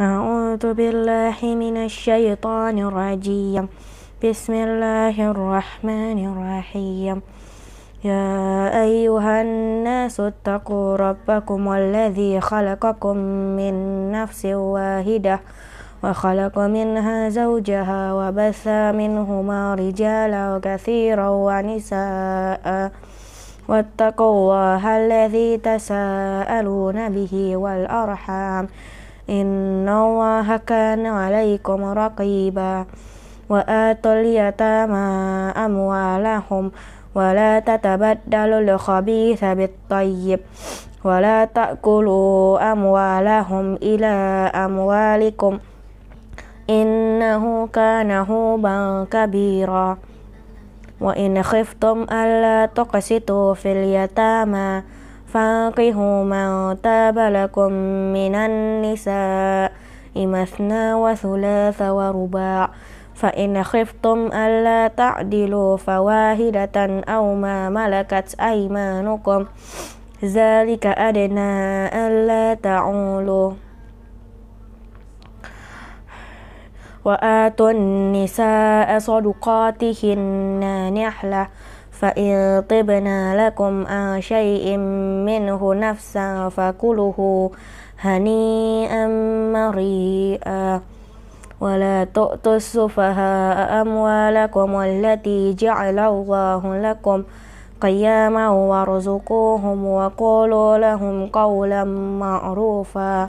أعوذ بالله من الشيطان الرجيم بسم الله الرحمن الرحيم يا أيها الناس اتقوا ربكم الذي خلقكم من نفس واحدة وخلق منها زوجها وبث منهما رجالا كثيرا ونساء واتقوا الله الذي تساءلون به والأرحام إن الله كان عليكم رقيبا وآتوا اليتامى أموالهم ولا تتبدلوا الخبيث بالطيب ولا تأكلوا أموالهم إلى أموالكم إنه كان هوبا كبيرا وإن خفتم ألا تقسطوا في اليتامى فانقحوا من تاب لكم من النساء مثنى وثلاث ورباع فإن خفتم ألا تعدلوا فواهدة أو ما ملكت أيمانكم ذلك أدنى ألا تعولوا وآتوا النساء صدقاتهن نحلة فإن طبنا لكم عن شيء منه نفسا فكله هنيئا مريئا ولا تؤتوا السفهاء أموالكم التي جعل الله لكم قياما وارزقوهم وقولوا لهم قولا معروفا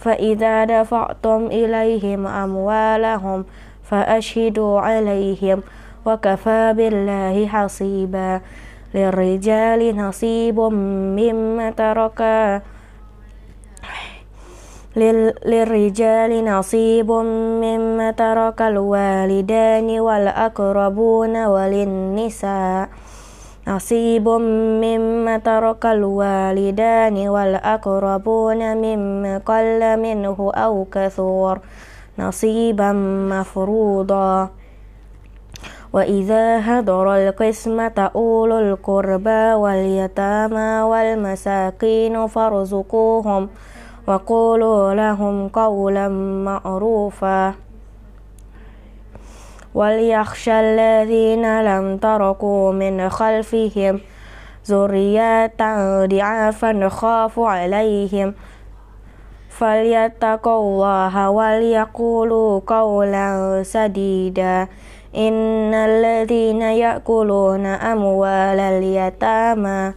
فإذا دفعتم إليهم أموالهم فأشهدوا عليهم وكفى بالله حصيبا للرجال نصيب مما ترك للرجال نصيب مما ترك الوالدان والأقربون وللنساء نصيب مما ترك الوالدان والأقربون مما قل منه أو كثر نصيبا مفروضا وإذا هدر القسمة أولو القربى واليتامى والمساكين فارزقوهم وقولوا لهم قولا معروفا وليخشى الذين لم تركوا من خلفهم ذرية ضعافا خافوا عليهم فليتقوا الله وليقولوا قولا سديدا إن الذين يأكلون أموال اليتامى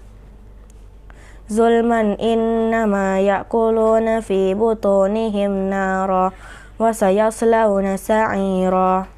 ظلما إنما يأكلون في بطونهم نارا وسيصلون سعيرا